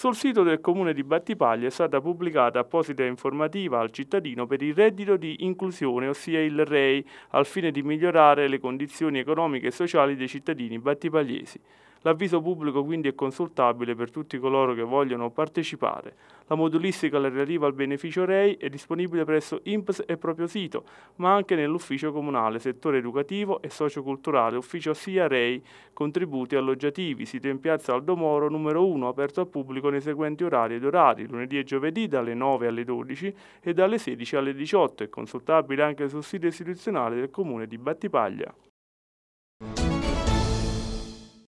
Sul sito del comune di Battipaglia è stata pubblicata apposita informativa al cittadino per il reddito di inclusione, ossia il REI, al fine di migliorare le condizioni economiche e sociali dei cittadini battipagliesi. L'avviso pubblico quindi è consultabile per tutti coloro che vogliono partecipare. La modulistica relativa al beneficio REI è disponibile presso INPS e proprio sito, ma anche nell'ufficio comunale, settore educativo e socioculturale, ufficio SIA REI, contributi alloggiativi, sito in piazza Aldo Moro numero 1, aperto al pubblico nei seguenti orari ed orari, lunedì e giovedì dalle 9 alle 12 e dalle 16 alle 18 è consultabile anche sul sito istituzionale del comune di Battipaglia.